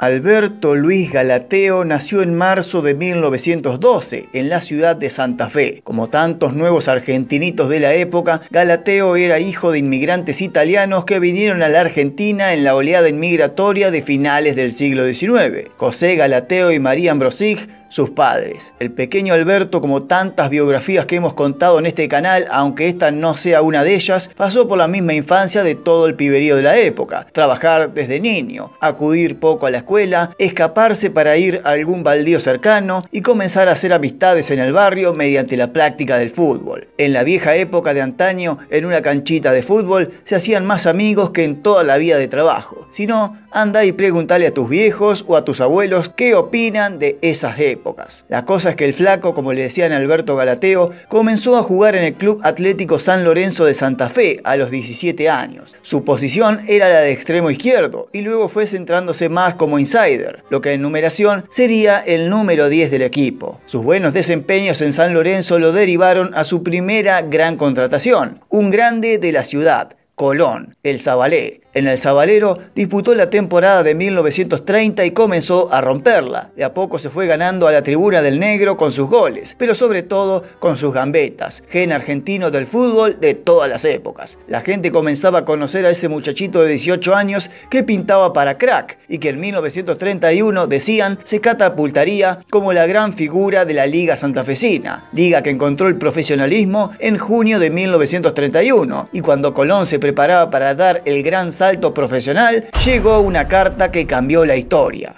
Alberto Luis Galateo nació en marzo de 1912 en la ciudad de Santa Fe. Como tantos nuevos argentinitos de la época, Galateo era hijo de inmigrantes italianos que vinieron a la Argentina en la oleada inmigratoria de finales del siglo XIX. José Galateo y María Ambrosig sus padres. El pequeño Alberto, como tantas biografías que hemos contado en este canal, aunque esta no sea una de ellas, pasó por la misma infancia de todo el piberío de la época. Trabajar desde niño, acudir poco a la escuela, escaparse para ir a algún baldío cercano y comenzar a hacer amistades en el barrio mediante la práctica del fútbol. En la vieja época de antaño, en una canchita de fútbol, se hacían más amigos que en toda la vida de trabajo. Si Anda y pregúntale a tus viejos o a tus abuelos qué opinan de esas épocas. La cosa es que el flaco, como le decían Alberto Galateo, comenzó a jugar en el Club Atlético San Lorenzo de Santa Fe a los 17 años. Su posición era la de extremo izquierdo y luego fue centrándose más como insider, lo que en numeración sería el número 10 del equipo. Sus buenos desempeños en San Lorenzo lo derivaron a su primera gran contratación, un grande de la ciudad, Colón, el Zabalé, en el Zabalero disputó la temporada de 1930 y comenzó a romperla. De a poco se fue ganando a la tribuna del negro con sus goles, pero sobre todo con sus gambetas, gen argentino del fútbol de todas las épocas. La gente comenzaba a conocer a ese muchachito de 18 años que pintaba para crack y que en 1931 decían se catapultaría como la gran figura de la Liga Santafesina, liga que encontró el profesionalismo en junio de 1931 y cuando Colón se preparaba para dar el gran salto profesional, llegó una carta que cambió la historia.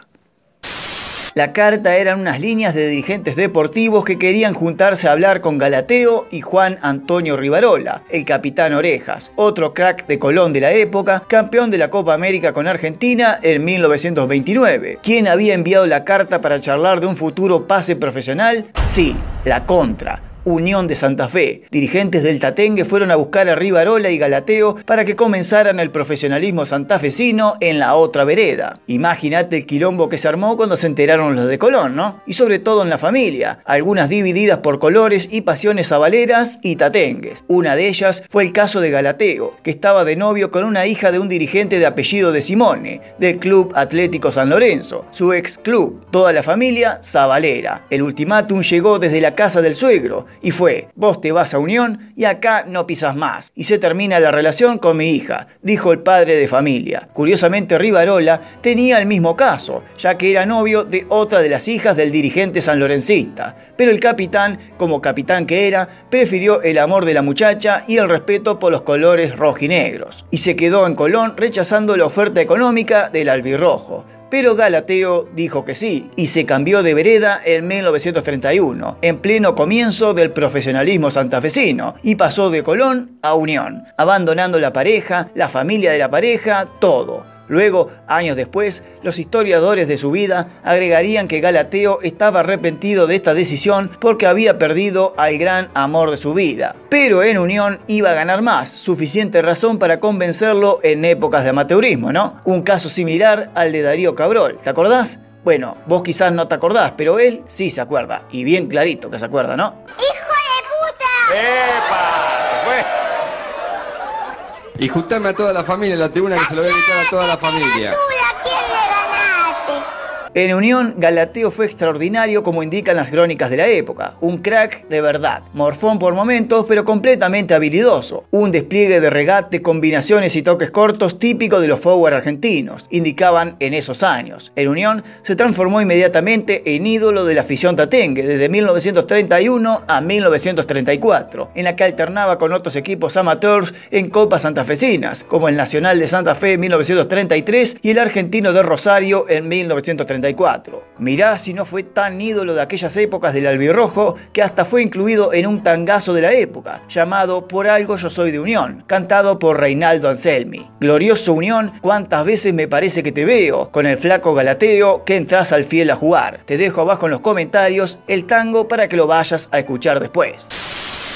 La carta eran unas líneas de dirigentes deportivos que querían juntarse a hablar con Galateo y Juan Antonio Rivarola, el capitán Orejas, otro crack de Colón de la época, campeón de la Copa América con Argentina en 1929, ¿Quién había enviado la carta para charlar de un futuro pase profesional, sí, la contra, Unión de Santa Fe. Dirigentes del Tatengue fueron a buscar a Rivarola y Galateo para que comenzaran el profesionalismo santafesino en la otra vereda. Imagínate el quilombo que se armó cuando se enteraron los de Colón, ¿no? Y sobre todo en la familia, algunas divididas por colores y pasiones sabaleras y tatengues. Una de ellas fue el caso de Galateo, que estaba de novio con una hija de un dirigente de apellido de Simone, del Club Atlético San Lorenzo, su ex club. Toda la familia, sabalera. El ultimátum llegó desde la casa del suegro, y fue, vos te vas a Unión y acá no pisas más. Y se termina la relación con mi hija, dijo el padre de familia. Curiosamente Rivarola tenía el mismo caso, ya que era novio de otra de las hijas del dirigente sanlorencista. Pero el capitán, como capitán que era, prefirió el amor de la muchacha y el respeto por los colores rojinegros. Y se quedó en Colón rechazando la oferta económica del albirrojo pero Galateo dijo que sí y se cambió de vereda en 1931, en pleno comienzo del profesionalismo santafesino, y pasó de Colón a Unión, abandonando la pareja, la familia de la pareja, todo Luego, años después, los historiadores de su vida agregarían que Galateo estaba arrepentido de esta decisión porque había perdido al gran amor de su vida. Pero en Unión iba a ganar más, suficiente razón para convencerlo en épocas de amateurismo, ¿no? Un caso similar al de Darío Cabrol, ¿te acordás? Bueno, vos quizás no te acordás, pero él sí se acuerda. Y bien clarito que se acuerda, ¿no? ¡Hijo de puta! ¡Epa! Y juntame a toda la familia en la tribuna que se lo voy a dedicar a toda la familia. En Unión, Galateo fue extraordinario como indican las crónicas de la época, un crack de verdad, morfón por momentos pero completamente habilidoso, un despliegue de regate, combinaciones y toques cortos típico de los forward argentinos, indicaban en esos años. En Unión se transformó inmediatamente en ídolo de la afición tatengue desde 1931 a 1934, en la que alternaba con otros equipos amateurs en copas santafesinas, como el Nacional de Santa Fe en 1933 y el Argentino de Rosario en 1934. Mirá si no fue tan ídolo de aquellas épocas del albirrojo que hasta fue incluido en un tangazo de la época, llamado Por algo yo soy de Unión, cantado por Reinaldo Anselmi. Glorioso Unión, cuántas veces me parece que te veo, con el flaco galateo que entras al fiel a jugar. Te dejo abajo en los comentarios el tango para que lo vayas a escuchar después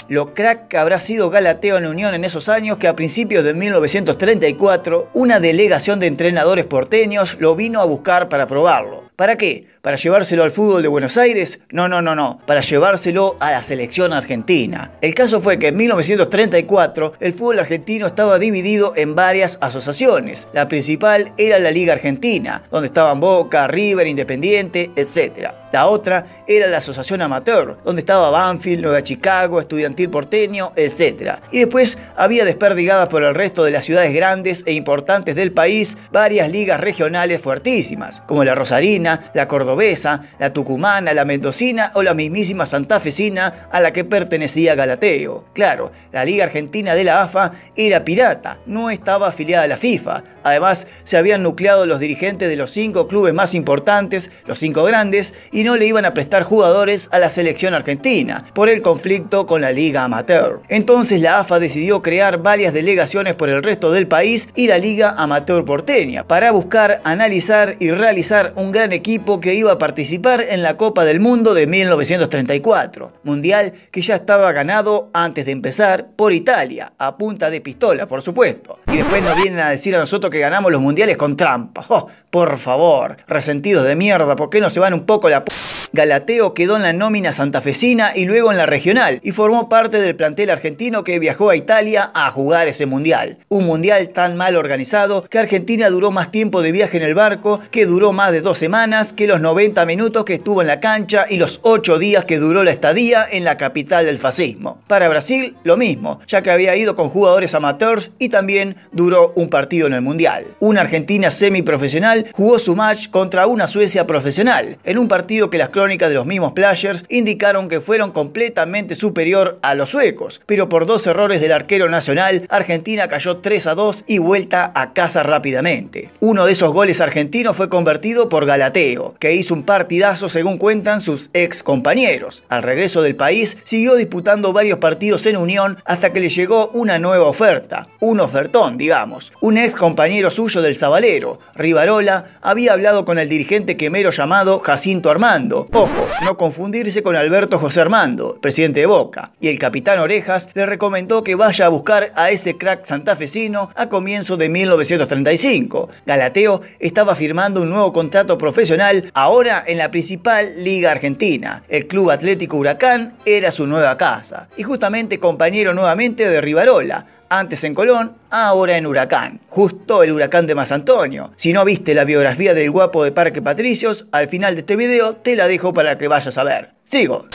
lo crack que habrá sido Galateo en la Unión en esos años que a principios de 1934 una delegación de entrenadores porteños lo vino a buscar para probarlo. ¿Para qué? ¿Para llevárselo al fútbol de Buenos Aires? No, no, no, no, para llevárselo a la selección argentina. El caso fue que en 1934 el fútbol argentino estaba dividido en varias asociaciones. La principal era la Liga Argentina, donde estaban Boca, River, Independiente, etc. La otra era la Asociación Amateur, donde estaba Banfield, Nueva Chicago, Estudiantil Porteño, etc. Y después había desperdigadas por el resto de las ciudades grandes e importantes del país varias ligas regionales fuertísimas, como la Rosarina, la Cordobesa, la Tucumana, la Mendocina o la mismísima Santafesina a la que pertenecía Galateo. Claro, la Liga Argentina de la AFA era pirata, no estaba afiliada a la FIFA. Además, se habían nucleado los dirigentes de los cinco clubes más importantes, los cinco grandes, y no le iban a prestar jugadores a la selección argentina por el conflicto con la liga amateur. Entonces la AFA decidió crear varias delegaciones por el resto del país y la liga amateur porteña para buscar, analizar y realizar un gran equipo que iba a participar en la Copa del Mundo de 1934, mundial que ya estaba ganado antes de empezar por Italia, a punta de pistola por supuesto. Y después nos vienen a decir a nosotros que ganamos los mundiales con trampa. ¡Oh! Por favor, resentidos de mierda, ¿por qué no se van un poco la p... Galateo quedó en la nómina santafesina y luego en la regional y formó parte del plantel argentino que viajó a Italia a jugar ese mundial. Un mundial tan mal organizado que Argentina duró más tiempo de viaje en el barco, que duró más de dos semanas, que los 90 minutos que estuvo en la cancha y los 8 días que duró la estadía en la capital del fascismo. Para Brasil, lo mismo, ya que había ido con jugadores amateurs y también duró un partido en el mundial. Una Argentina semiprofesional jugó su match contra una Suecia profesional, en un partido que las crónicas de los mismos players indicaron que fueron completamente superior a los suecos, pero por dos errores del arquero nacional, Argentina cayó 3 a 2 y vuelta a casa rápidamente. Uno de esos goles argentinos fue convertido por Galateo, que hizo un partidazo según cuentan sus ex compañeros. Al regreso del país, siguió disputando varios partidos en Unión hasta que le llegó una nueva oferta, un ofertón, digamos. Un ex compañero suyo del Zabalero, Rivarola, había hablado con el dirigente quemero llamado Jacinto Armando. Ojo, no confundirse con Alberto José Armando, presidente de Boca. Y el capitán Orejas le recomendó que vaya a buscar a ese crack santafesino a comienzo de 1935. Galateo estaba firmando un nuevo contrato profesional ahora en la principal liga argentina. El Club Atlético Huracán era su nueva casa. Y justamente compañero nuevamente de Rivarola, antes en Colón, ahora en Huracán, justo el huracán de Más Antonio. Si no viste la biografía del guapo de Parque Patricios, al final de este video te la dejo para que vayas a ver. Sigo.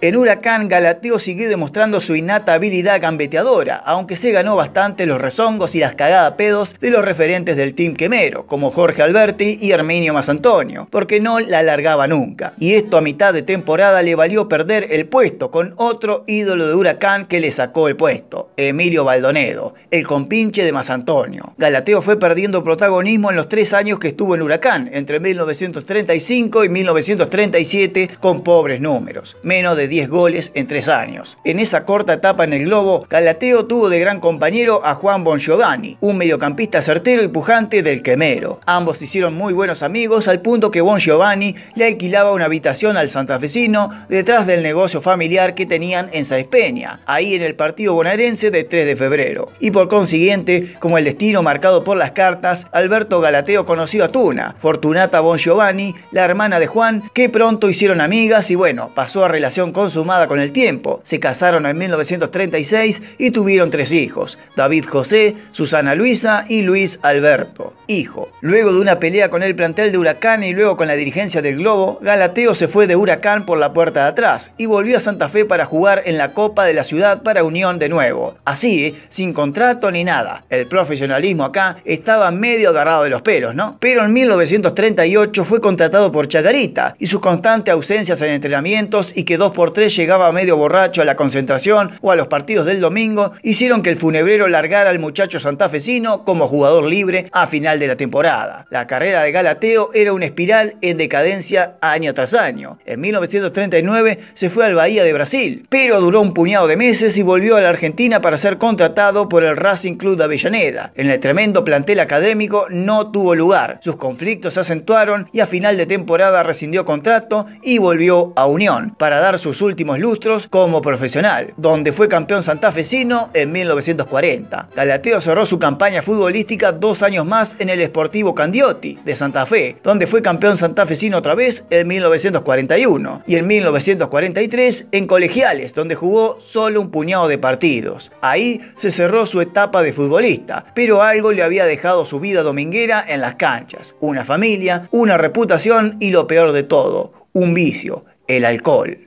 En Huracán, Galateo siguió demostrando su innata habilidad gambeteadora, aunque se ganó bastante los rezongos y las cagadas pedos de los referentes del team quemero, como Jorge Alberti y Herminio Mazantonio, porque no la alargaba nunca. Y esto a mitad de temporada le valió perder el puesto con otro ídolo de Huracán que le sacó el puesto, Emilio Baldonedo, el compinche de Mazantonio. Galateo fue perdiendo protagonismo en los tres años que estuvo en Huracán, entre 1935 y 1937, con pobres números, menos de 10 goles en 3 años. En esa corta etapa en el globo, Galateo tuvo de gran compañero a Juan Bongiovanni, un mediocampista certero y pujante del Quemero. Ambos hicieron muy buenos amigos al punto que Giovanni le alquilaba una habitación al santafesino detrás del negocio familiar que tenían en Saespeña, ahí en el partido bonaerense de 3 de febrero. Y por consiguiente, como el destino marcado por las cartas, Alberto Galateo conoció a Tuna, Fortunata Giovanni, la hermana de Juan, que pronto hicieron amigas y bueno, pasó a relación con consumada con el tiempo. Se casaron en 1936 y tuvieron tres hijos, David José, Susana Luisa y Luis Alberto, hijo. Luego de una pelea con el plantel de Huracán y luego con la dirigencia del Globo, Galateo se fue de Huracán por la puerta de atrás y volvió a Santa Fe para jugar en la Copa de la Ciudad para Unión de nuevo. Así, sin contrato ni nada. El profesionalismo acá estaba medio agarrado de los pelos, ¿no? Pero en 1938 fue contratado por Chacarita y sus constantes ausencias en entrenamientos y quedó por tres llegaba medio borracho a la concentración o a los partidos del domingo, hicieron que el funebrero largara al muchacho santafesino como jugador libre a final de la temporada. La carrera de Galateo era una espiral en decadencia año tras año. En 1939 se fue al Bahía de Brasil, pero duró un puñado de meses y volvió a la Argentina para ser contratado por el Racing Club de Avellaneda. En el tremendo plantel académico no tuvo lugar, sus conflictos se acentuaron y a final de temporada rescindió contrato y volvió a Unión para dar sus últimos lustros como profesional, donde fue campeón santafesino en 1940. Galateo cerró su campaña futbolística dos años más en el Sportivo Candiotti, de Santa Fe, donde fue campeón santafesino otra vez en 1941 y en 1943 en Colegiales, donde jugó solo un puñado de partidos. Ahí se cerró su etapa de futbolista, pero algo le había dejado su vida dominguera en las canchas, una familia, una reputación y lo peor de todo, un vicio, el alcohol.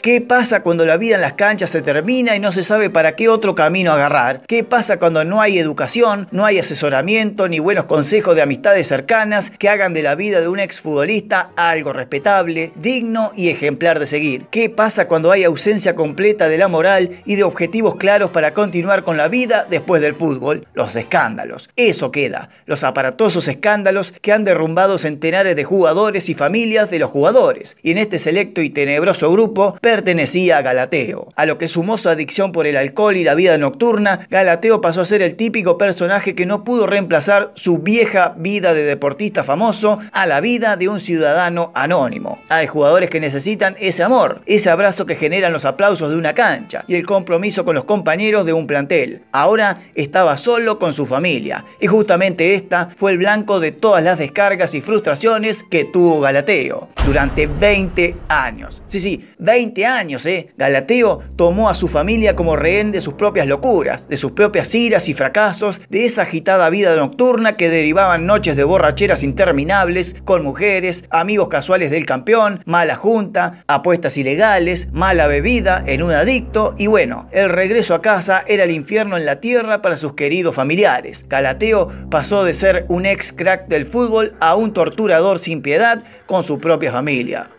¿Qué pasa cuando la vida en las canchas se termina y no se sabe para qué otro camino agarrar? ¿Qué pasa cuando no hay educación, no hay asesoramiento, ni buenos consejos de amistades cercanas que hagan de la vida de un exfutbolista algo respetable, digno y ejemplar de seguir? ¿Qué pasa cuando hay ausencia completa de la moral y de objetivos claros para continuar con la vida después del fútbol? Los escándalos. Eso queda. Los aparatosos escándalos que han derrumbado centenares de jugadores y familias de los jugadores. Y en este selecto y tenebroso grupo, pertenecía a Galateo. A lo que sumó su adicción por el alcohol y la vida nocturna, Galateo pasó a ser el típico personaje que no pudo reemplazar su vieja vida de deportista famoso a la vida de un ciudadano anónimo. Hay jugadores que necesitan ese amor, ese abrazo que generan los aplausos de una cancha y el compromiso con los compañeros de un plantel. Ahora estaba solo con su familia y justamente esta fue el blanco de todas las descargas y frustraciones que tuvo Galateo durante 20 años. Sí, sí, 20 años, ¿eh? Galateo tomó a su familia como rehén de sus propias locuras, de sus propias iras y fracasos, de esa agitada vida nocturna que derivaban noches de borracheras interminables, con mujeres, amigos casuales del campeón, mala junta, apuestas ilegales, mala bebida, en un adicto y bueno, el regreso a casa era el infierno en la tierra para sus queridos familiares. Galateo pasó de ser un ex crack del fútbol a un torturador sin piedad con su propia familia.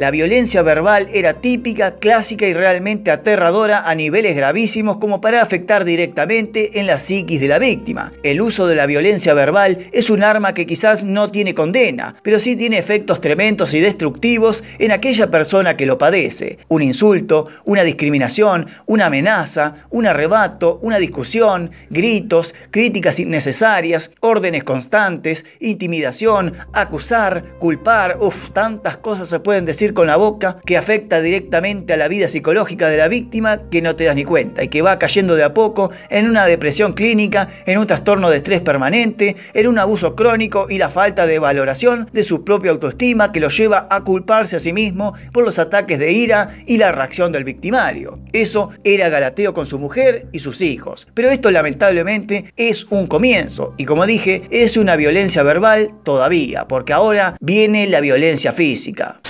La violencia verbal era típica, clásica y realmente aterradora a niveles gravísimos como para afectar directamente en la psiquis de la víctima. El uso de la violencia verbal es un arma que quizás no tiene condena, pero sí tiene efectos tremendos y destructivos en aquella persona que lo padece. Un insulto, una discriminación, una amenaza, un arrebato, una discusión, gritos, críticas innecesarias, órdenes constantes, intimidación, acusar, culpar, uff, tantas cosas se pueden decir con la boca, que afecta directamente a la vida psicológica de la víctima que no te das ni cuenta y que va cayendo de a poco en una depresión clínica, en un trastorno de estrés permanente, en un abuso crónico y la falta de valoración de su propia autoestima que lo lleva a culparse a sí mismo por los ataques de ira y la reacción del victimario. Eso era Galateo con su mujer y sus hijos. Pero esto lamentablemente es un comienzo y como dije, es una violencia verbal todavía, porque ahora viene la violencia física.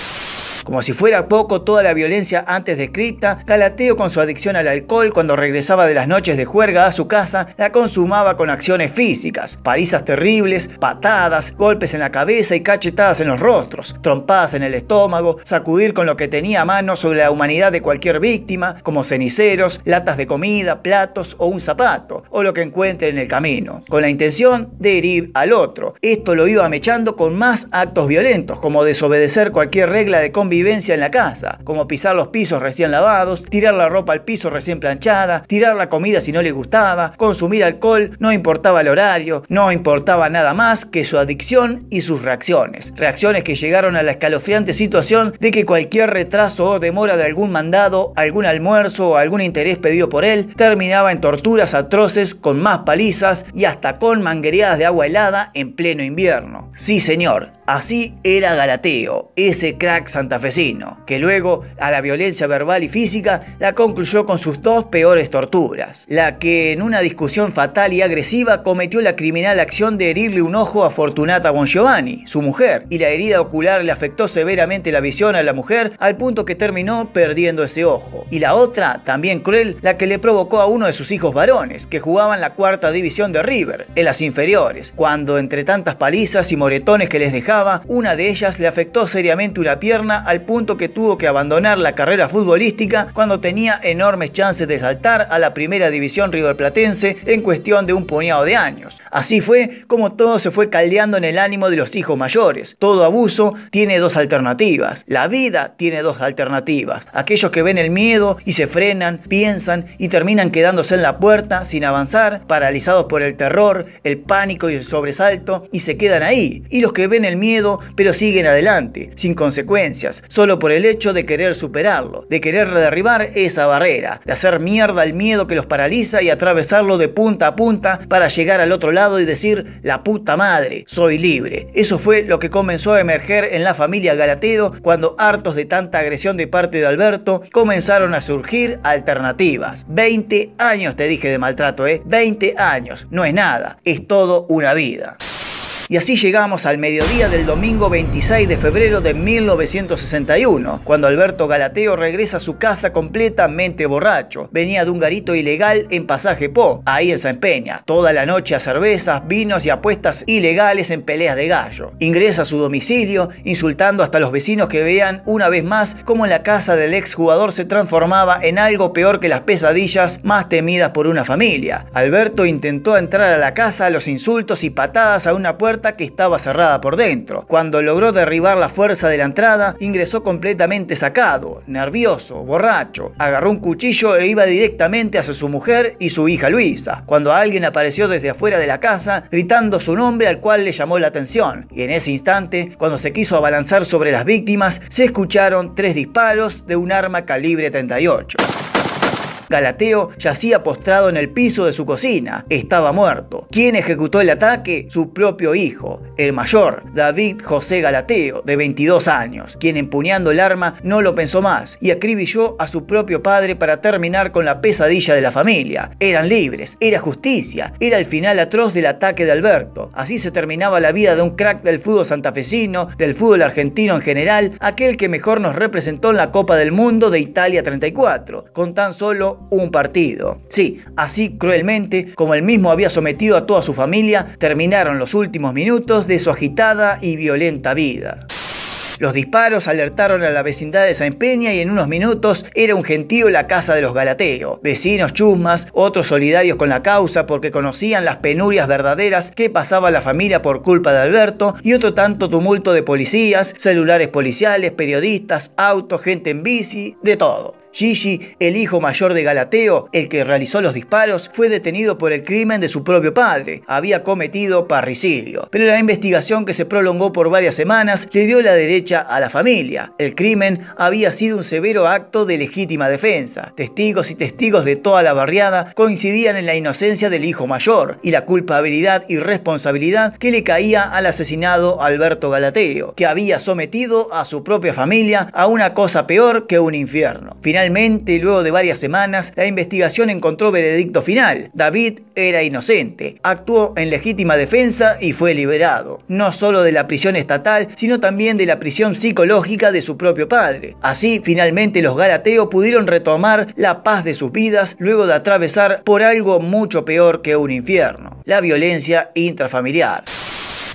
Como si fuera poco toda la violencia antes descripta, Galateo con su adicción al alcohol cuando regresaba de las noches de juerga a su casa, la consumaba con acciones físicas, palizas terribles, patadas, golpes en la cabeza y cachetadas en los rostros, trompadas en el estómago, sacudir con lo que tenía a mano sobre la humanidad de cualquier víctima, como ceniceros, latas de comida, platos o un zapato, o lo que encuentre en el camino, con la intención de herir al otro. Esto lo iba mechando con más actos violentos, como desobedecer cualquier regla de convivencia vivencia en la casa, como pisar los pisos recién lavados, tirar la ropa al piso recién planchada, tirar la comida si no le gustaba, consumir alcohol, no importaba el horario, no importaba nada más que su adicción y sus reacciones. Reacciones que llegaron a la escalofriante situación de que cualquier retraso o demora de algún mandado, algún almuerzo o algún interés pedido por él, terminaba en torturas atroces con más palizas y hasta con manguereadas de agua helada en pleno invierno. Sí señor, Así era Galateo, ese crack santafesino, que luego, a la violencia verbal y física, la concluyó con sus dos peores torturas. La que, en una discusión fatal y agresiva, cometió la criminal acción de herirle un ojo a Fortunata Giovanni, su mujer, y la herida ocular le afectó severamente la visión a la mujer al punto que terminó perdiendo ese ojo. Y la otra, también cruel, la que le provocó a uno de sus hijos varones, que jugaban la cuarta división de River, en las inferiores, cuando entre tantas palizas y moretones que les dejaba, una de ellas le afectó seriamente una pierna al punto que tuvo que abandonar la carrera futbolística cuando tenía enormes chances de saltar a la primera división riverplatense en cuestión de un puñado de años. Así fue como todo se fue caldeando en el ánimo de los hijos mayores. Todo abuso tiene dos alternativas. La vida tiene dos alternativas. Aquellos que ven el miedo y se frenan, piensan y terminan quedándose en la puerta sin avanzar, paralizados por el terror, el pánico y el sobresalto y se quedan ahí. Y los que ven el miedo pero siguen adelante, sin consecuencias, solo por el hecho de querer superarlo, de querer derribar esa barrera, de hacer mierda al miedo que los paraliza y atravesarlo de punta a punta para llegar al otro lado y decir, la puta madre, soy libre. Eso fue lo que comenzó a emerger en la familia galateo cuando hartos de tanta agresión de parte de Alberto, comenzaron a surgir alternativas. 20 años te dije de maltrato, ¿eh? 20 años, no es nada, es todo una vida. Y así llegamos al mediodía del domingo 26 de febrero de 1961, cuando Alberto Galateo regresa a su casa completamente borracho. Venía de un garito ilegal en Pasaje Po, ahí en San Peña. Toda la noche a cervezas, vinos y apuestas ilegales en peleas de gallo. Ingresa a su domicilio, insultando hasta los vecinos que vean una vez más cómo la casa del exjugador se transformaba en algo peor que las pesadillas más temidas por una familia. Alberto intentó entrar a la casa, a los insultos y patadas a una puerta que estaba cerrada por dentro. Cuando logró derribar la fuerza de la entrada, ingresó completamente sacado, nervioso, borracho. Agarró un cuchillo e iba directamente hacia su mujer y su hija Luisa, cuando alguien apareció desde afuera de la casa gritando su nombre al cual le llamó la atención. Y en ese instante, cuando se quiso abalanzar sobre las víctimas, se escucharon tres disparos de un arma calibre 38. Galateo yacía postrado en el piso de su cocina. Estaba muerto. ¿Quién ejecutó el ataque? Su propio hijo, el mayor, David José Galateo, de 22 años, quien empuñando el arma no lo pensó más y acribilló a su propio padre para terminar con la pesadilla de la familia. Eran libres, era justicia, era el final atroz del ataque de Alberto. Así se terminaba la vida de un crack del fútbol santafesino, del fútbol argentino en general, aquel que mejor nos representó en la Copa del Mundo de Italia 34, con tan solo un partido. Sí, así cruelmente, como él mismo había sometido a toda su familia, terminaron los últimos minutos de su agitada y violenta vida. Los disparos alertaron a la vecindad de San Peña y en unos minutos era un gentío la casa de los Galateo. Vecinos, chusmas, otros solidarios con la causa porque conocían las penurias verdaderas que pasaba la familia por culpa de Alberto y otro tanto tumulto de policías, celulares policiales, periodistas, autos, gente en bici, de todo. Gigi, el hijo mayor de Galateo, el que realizó los disparos, fue detenido por el crimen de su propio padre. Había cometido parricidio. Pero la investigación que se prolongó por varias semanas le dio la derecha a la familia. El crimen había sido un severo acto de legítima defensa. Testigos y testigos de toda la barriada coincidían en la inocencia del hijo mayor y la culpabilidad y responsabilidad que le caía al asesinado Alberto Galateo, que había sometido a su propia familia a una cosa peor que un infierno. Finalmente, luego de varias semanas, la investigación encontró veredicto final. David era inocente, actuó en legítima defensa y fue liberado, no solo de la prisión estatal, sino también de la prisión psicológica de su propio padre. Así, finalmente los galateos pudieron retomar la paz de sus vidas luego de atravesar por algo mucho peor que un infierno, la violencia intrafamiliar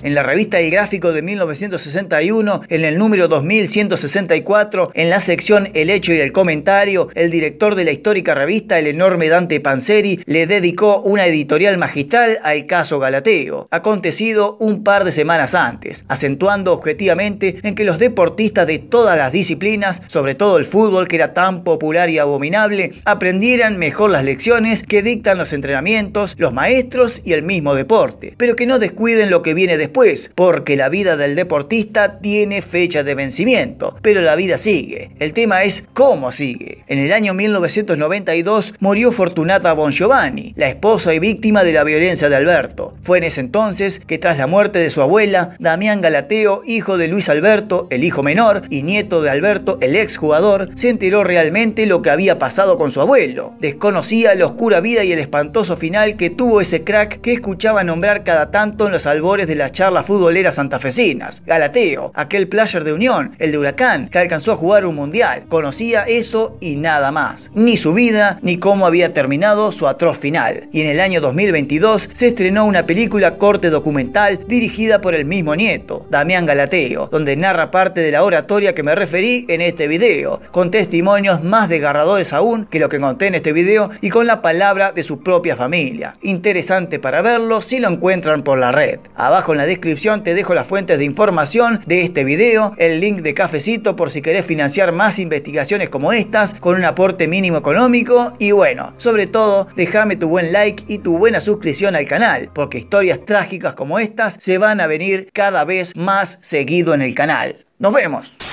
en la revista El Gráfico de 1961, en el número 2164, en la sección El hecho y el comentario, el director de la histórica revista, el enorme Dante Panzeri, le dedicó una editorial magistral al caso Galateo, acontecido un par de semanas antes, acentuando objetivamente en que los deportistas de todas las disciplinas, sobre todo el fútbol que era tan popular y abominable, aprendieran mejor las lecciones que dictan los entrenamientos, los maestros y el mismo deporte, pero que no descuiden lo que viene de después, porque la vida del deportista tiene fecha de vencimiento, pero la vida sigue. El tema es cómo sigue. En el año 1992 murió Fortunata Bon Giovanni, la esposa y víctima de la violencia de Alberto. Fue en ese entonces que tras la muerte de su abuela, Damián Galateo, hijo de Luis Alberto, el hijo menor, y nieto de Alberto, el exjugador, se enteró realmente lo que había pasado con su abuelo. Desconocía la oscura vida y el espantoso final que tuvo ese crack que escuchaba nombrar cada tanto en los albores de las charlas futboleras santafesinas. Galateo, aquel player de Unión, el de Huracán, que alcanzó a jugar un mundial. Conocía eso y nada más. Ni su vida, ni cómo había terminado su atroz final. Y en el año 2022 se estrenó una película corte documental dirigida por el mismo nieto, Damián Galateo, donde narra parte de la oratoria que me referí en este video, con testimonios más desgarradores aún que lo que conté en este video y con la palabra de su propia familia. Interesante para verlo si lo encuentran por la red. Abajo en la descripción te dejo las fuentes de información de este video, el link de cafecito por si querés financiar más investigaciones como estas con un aporte mínimo económico y bueno, sobre todo déjame tu buen like y tu buena suscripción al canal porque historias trágicas como estas se van a venir cada vez más seguido en el canal. Nos vemos.